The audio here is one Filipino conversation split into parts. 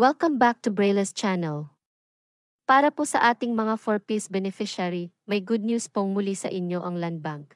Welcome back to Braille's channel. Para po sa ating mga 4-piece beneficiary, may good news pong muli sa inyo ang Land Bank.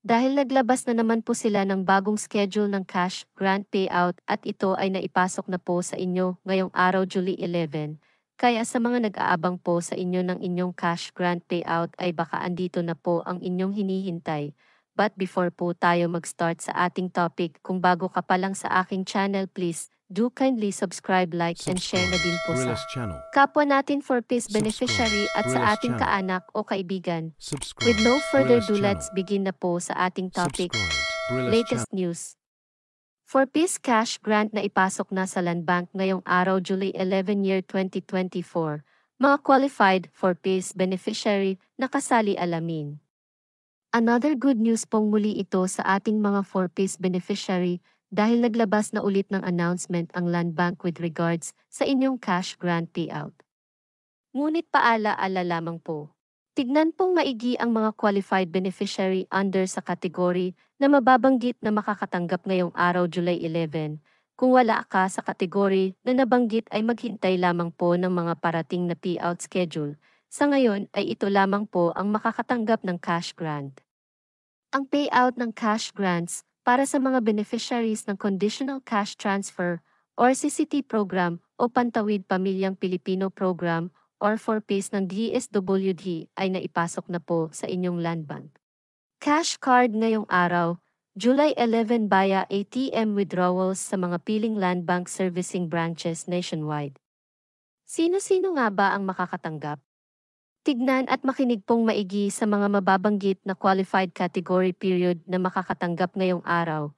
Dahil naglabas na naman po sila ng bagong schedule ng cash grant payout at ito ay naipasok na po sa inyo ngayong araw July 11, kaya sa mga nag-aabang po sa inyo ng inyong cash grant payout ay baka andito na po ang inyong hinihintay But before po tayo mag-start sa ating topic, kung bago ka pa lang sa aking channel please, do kindly subscribe, like, subscribe. and share na din po Gorillas sa channel. kapwa natin for peace subscribe. beneficiary at Gorillas sa ating channel. kaanak o kaibigan. Subscribe. With no further Gorillas ado, channel. let's begin na po sa ating topic. Latest channel. news. For Peace Cash Grant na ipasok na sa Land Bank ngayong araw July 11 year 2024, mga qualified for Peace beneficiary nakasali alamin. Another good news pong muli ito sa ating mga 4PACE beneficiary dahil naglabas na ulit ng announcement ang Land Bank with regards sa inyong cash grant payout. Ngunit paala-ala lamang po. Tignan pong maigi ang mga qualified beneficiary under sa kategory na mababanggit na makakatanggap ngayong araw July 11. Kung wala ka sa kategory na nabanggit ay maghintay lamang po ng mga parating na payout schedule sa ngayon ay ito lamang po ang makakatanggap ng cash grant. Ang payout ng cash grants para sa mga beneficiaries ng Conditional Cash Transfer or CCT program o Pantawid Pamilyang Pilipino program or for phase ng DSWD ay naipasok na po sa inyong land bank. Cash card ngayong araw, July 11 via ATM withdrawals sa mga piling land bank servicing branches nationwide. Sino-sino nga ba ang makakatanggap? Tignan at makinig pong maigi sa mga mababanggit na qualified category period na makakatanggap ngayong araw.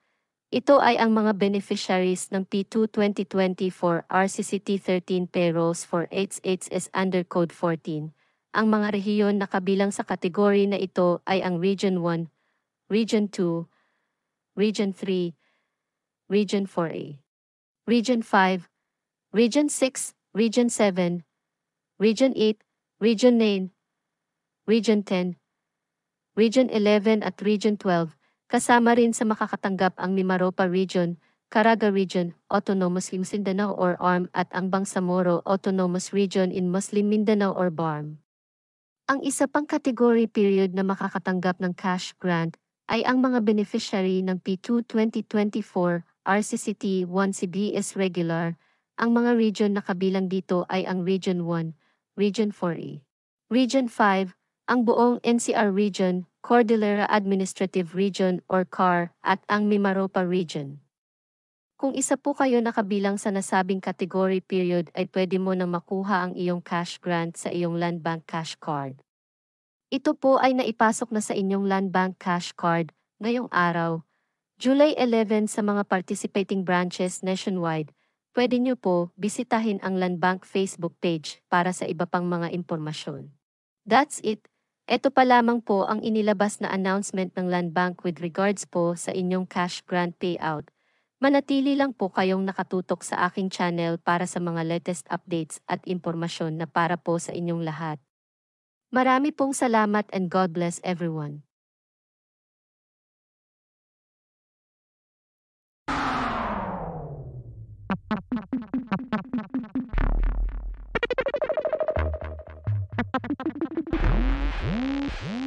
Ito ay ang mga beneficiaries ng P2 2024 RCCT 13 payrolls for HHS under Code 14. Ang mga rehiyon na kabilang sa kategory na ito ay ang Region 1, Region 2, Region 3, Region 4A, Region 5, Region 6, Region 7, Region 8, Region 9, Region 10, Region 11 at Region 12, kasama rin sa makakatanggap ang Mimaropa Region, Caraga Region, Autonomous Mindanao or ARM at ang Bangsamoro Autonomous Region in Muslim Mindanao or BARM. Ang isa pang category period na makakatanggap ng cash grant ay ang mga beneficiary ng P2 2024 RCCT 1 CBS Regular. Ang mga region na kabilang dito ay ang Region 1, Region 4E. Region 5, ang buong NCR Region, Cordillera Administrative Region or CAR at ang Mimaropa Region. Kung isa po kayo nakabilang sa nasabing category period ay pwede mo nang makuha ang iyong cash grant sa iyong land bank cash card. Ito po ay naipasok na sa inyong land bank cash card ngayong araw, July 11 sa mga participating branches nationwide, Pwede niyo po bisitahin ang Landbank Facebook page para sa iba pang mga impormasyon. That's it. Ito pa lamang po ang inilabas na announcement ng Landbank with regards po sa inyong cash grant payout. Manatili lang po kayong nakatutok sa aking channel para sa mga latest updates at impormasyon na para po sa inyong lahat. Marami pong salamat and God bless everyone. Mm-hmm.